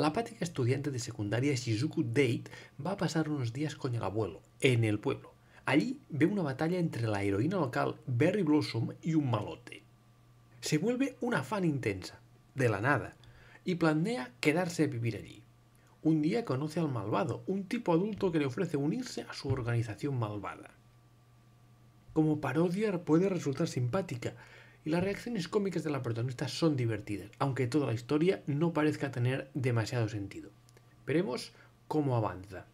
La apática estudiante de secundaria Shizuku Date va a pasar unos días con el abuelo, en el pueblo. Allí ve una batalla entre la heroína local Berry Blossom y un malote. Se vuelve una fan intensa, de la nada, y planea quedarse a vivir allí. Un día conoce al malvado, un tipo adulto que le ofrece unirse a su organización malvada. Como parodia puede resultar simpática, y las reacciones cómicas de la protagonista son divertidas, aunque toda la historia no parezca tener demasiado sentido. Veremos cómo avanza.